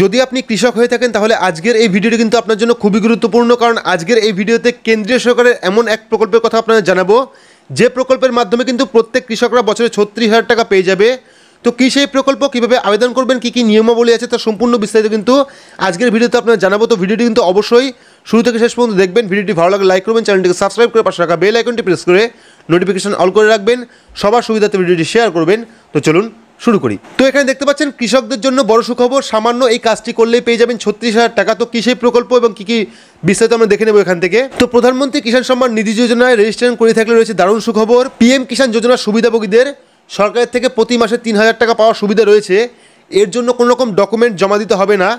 যদি আপনি কৃষক হয়ে থাকেন তাহলে আজকের এই ভিডিওটি কিন্তু আপনার জন্য খুবই গুরুত্বপূর্ণ কারণ আজকের এই ভিডিওতে কেন্দ্রীয় সরকারের এমন এক প্রকল্পের কথা আপনাদের জানাবো যে প্রকল্পের মাধ্যমে কিন্তু প্রত্যেক কৃষকরা বছরে ছত্রিশ হাজার টাকা পেয়ে যাবে তো কী সেই প্রকল্প কীভাবে আবেদন করবেন কী কী নিয়মাবলী আছে তার সম্পূর্ণ বিস্তারিত কিন্তু আজকের ভিডিওতে আপনারা জানাবো তো ভিডিওটি কিন্তু অবশ্যই শুরু থেকে শেষ পর্যন্ত দেখবেন ভিডিওটি ভালো লাগলে লাইক করবেন চ্যানেলটিকে সাবস্ক্রাইব করে পাশে রাখা বেল আইকনটি প্রেস করে নোটিফিকেশন অল করে রাখবেন সবার সুবিধাতে ভিডিওটি শেয়ার করবেন তো চলুন শুরু করি তো এখানে দেখতে পাচ্ছেন কৃষকদের জন্য বড় সুখবর সামান্য এই কাজটি করলেই পেয়ে যাবেন ছত্রিশ হাজার টাকা তো কৃষি প্রকল্প এবং কী কী বিস্তারিত আমরা দেখে নেবো এখান থেকে তো প্রধানমন্ত্রী কিষাণ সম্মান নিধি যোজনায় রেজিস্ট্রেশন করে থাকলে রয়েছে দারুণ সুখবর পিএম কিষাণ যোজনার সুবিধাভোগীদের সরকারের থেকে প্রতি মাসে তিন হাজার টাকা পাওয়ার সুবিধা রয়েছে এর জন্য কোনো রকম ডকুমেন্ট জমা দিতে হবে না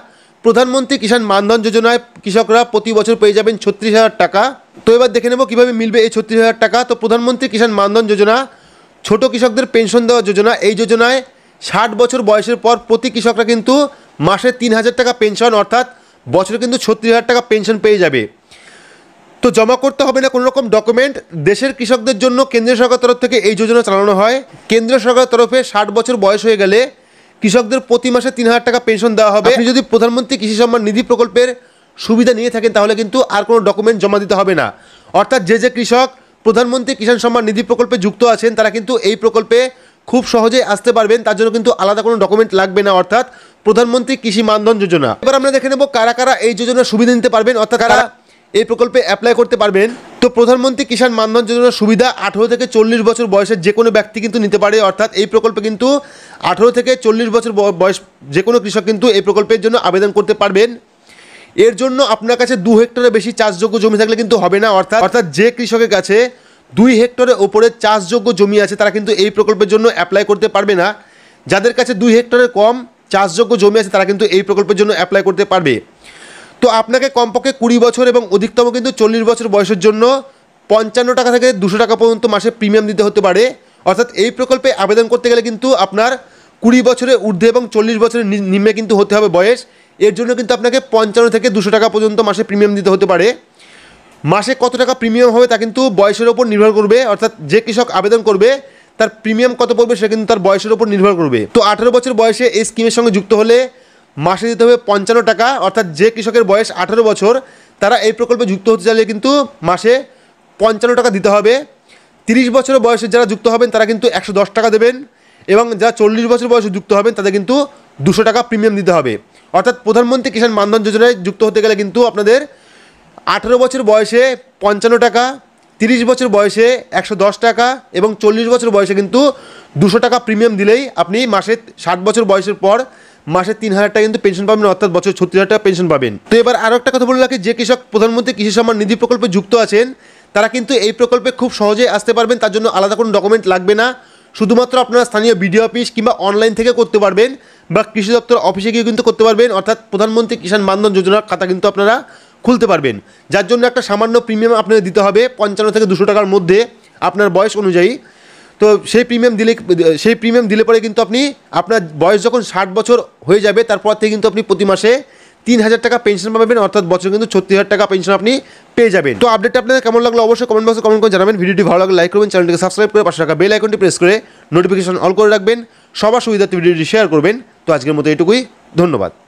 প্রধানমন্ত্রী কিষাণ মানধন যোজনায় কৃষকরা প্রতি বছর পেয়ে যাবেন ছত্রিশ হাজার টাকা তো এবার দেখে নেব কীভাবে মিলবে এই ছত্রিশ হাজার টাকা তো প্রধানমন্ত্রী কিষাণ মানধন যোজনা ছোট কৃষকদের পেনশন দেওয়া যোজনা এই যোজনায় ষাট বছর বয়সের পর প্রতি কৃষকরা কিন্তু মাসে তিন হাজার টাকা পেনশন অর্থাৎ বছরে কিন্তু ছত্রিশ হাজার টাকা পেনশন পেয়ে যাবে তো জমা করতে হবে না কোনো রকম ডকুমেন্ট দেশের কৃষকদের জন্য কেন্দ্রীয় সরকার তরফ থেকে এই যোজনা চালানো হয় কেন্দ্রীয় সরকারের তরফে ষাট বছর বয়স হয়ে গেলে কৃষকদের প্রতি মাসে তিন হাজার টাকা পেনশন দেওয়া হবে যদি প্রধানমন্ত্রী কৃষি সম্মান নিধি প্রকল্পের সুবিধা নিয়ে থাকেন তাহলে কিন্তু আর কোনো ডকুমেন্ট জমা দিতে হবে না অর্থাৎ যে যে কৃষক প্রধানমন্ত্রী কিষাণ সম্মান নিধি প্রকল্পে যুক্ত আছেন তারা কিন্তু এই প্রকল্পে খুব সহজে আসতে পারবেন তার জন্য কিন্তু আলাদা কোনো ডকুমেন্ট লাগবে না অর্থাৎ প্রধানমন্ত্রী কৃষি মানধন যোজনা এবার আমরা দেখে নেব কারা কারা এই যোজনার সুবিধা নিতে পারবেন অর্থাৎ কারা এই প্রকল্পে অ্যাপ্লাই করতে পারবেন তো প্রধানমন্ত্রী কিষাণ মানধন যোজনার সুবিধা আঠেরো থেকে চল্লিশ বছর বয়সের যে কোনো ব্যক্তি কিন্তু নিতে পারে অর্থাৎ এই প্রকল্পে কিন্তু আঠেরো থেকে চল্লিশ বছর বয়স যে কোনো কৃষক কিন্তু এই প্রকল্পের জন্য আবেদন করতে পারবেন এর জন্য আপনার কাছে দু হেক্টরের বেশি চাষযোগ্য জমি থাকলে কিন্তু হবে না অর্থাৎ অর্থাৎ যে কৃষকের কাছে দুই হেক্টরের ওপরে চাষযোগ্য জমি আছে তারা কিন্তু এই প্রকল্পের জন্য অ্যাপ্লাই করতে পারবে না যাদের কাছে দুই হেক্টরের কম চাষযোগ্য জমি আছে তারা কিন্তু এই প্রকল্পের জন্য অ্যাপ্লাই করতে পারবে তো আপনাকে কমপক্ষে কুড়ি বছর এবং অধিকতম কিন্তু চল্লিশ বছর বয়সের জন্য পঞ্চান্ন টাকা থেকে দুশো টাকা পর্যন্ত মাসে প্রিমিয়াম দিতে হতে পারে অর্থাৎ এই প্রকল্পে আবেদন করতে গেলে কিন্তু আপনার কুড়ি বছরের ঊর্ধ্বে এবং চল্লিশ বছরের নিম্নে কিন্তু হতে হবে বয়স এর জন্য কিন্তু আপনাকে পঞ্চান্ন থেকে দুশো টাকা পর্যন্ত মাসে প্রিমিয়াম দিতে হতে পারে মাসে কত টাকা প্রিমিয়াম হবে তা কিন্তু বয়সের ওপর নির্ভর করবে অর্থাৎ যে কৃষক আবেদন করবে তার প্রিমিয়াম কত পড়বে সেটা কিন্তু তার বয়সের ওপর নির্ভর করবে তো আঠারো বছর বয়সে এই স্কিমের সঙ্গে যুক্ত হলে মাসে দিতে হবে পঞ্চান্ন টাকা অর্থাৎ যে কৃষকের বয়স আঠারো বছর তারা এই প্রকল্পে যুক্ত হতে চাইলে কিন্তু মাসে পঞ্চান্ন টাকা দিতে হবে তিরিশ বছর বয়সে যারা যুক্ত হবেন তারা কিন্তু একশো দশ টাকা দেবেন এবং যারা চল্লিশ বছর বয়সে যুক্ত হবেন তাদের কিন্তু দুশো টাকা প্রিমিয়াম দিতে হবে অর্থাৎ প্রধানমন্ত্রী কিষাণ মানধন যোজনায় যুক্ত হতে গেলে কিন্তু আপনাদের আঠেরো বছর বয়সে পঞ্চান্ন টাকা তিরিশ বছর বয়সে একশো দশ টাকা এবং চল্লিশ বছর বয়সে কিন্তু দুশো টাকা প্রিমিয়াম দিলেই আপনি মাসে ষাট বছর বয়সের পর মাসে তিন হাজার টাকা কিন্তু পেনশন পাবেন অর্থাৎ বছর ছত্রিশ হাজার টাকা পেনশন পাবেন তো এবার আরও একটা কথা বলে রাখি যে কৃষক প্রধানমন্ত্রী কৃষি সম্মান নিধি প্রকল্পে যুক্ত আছেন তারা কিন্তু এই প্রকল্পে খুব সহজে আসতে পারবেন তার জন্য আলাদা কোনো ডকুমেন্ট লাগবে না শুধুমাত্র আপনারা স্থানীয় বিডিও অফিস কিংবা অনলাইন থেকে করতে পারবেন বা কৃষি দপ্তর অফিসে গিয়ে কিন্তু করতে পারবেন অর্থাৎ প্রধানমন্ত্রী কিষাণ মানধন যোজনার খাতা কিন্তু আপনারা খুলতে পারবেন যার জন্য একটা সামান্য প্রিমিয়াম আপনাকে দিতে হবে পঞ্চান্ন থেকে দুশো টাকার মধ্যে আপনার বয়স অনুযায়ী তো সেই প্রিমিয়াম দিলে সেই প্রিমিয়াম দিলে পরে কিন্তু আপনি আপনার বয়স যখন ষাট বছর হয়ে যাবে তারপর থেকে কিন্তু আপনি প্রতি মাসে তিন হাজার টাকা পেনশন পাবেন অর্থাৎ বছর কিন্তু ছত্রিশ হাজার টাকা পেনশন আপনি পেয়ে যাবেন তো আপডেটটা আপনাদের কেমন লাগলো অবশ্যই কমেন্ট বক্সে কমেন্ট করে জানাবেন ভিডিওটি ভালো লাগলে লাইক করবেন চ্যানেলটিকে সাবস্ক্রাইব করে পাশে রাখা বেল আইকনটি প্রেস করে নোটিফিকেশন অল করে রাখবেন সবার সুবিধার্থে ভিডিওটি শেয়ার করবেন তো আজকের মতো এটুকুই ধন্যবাদ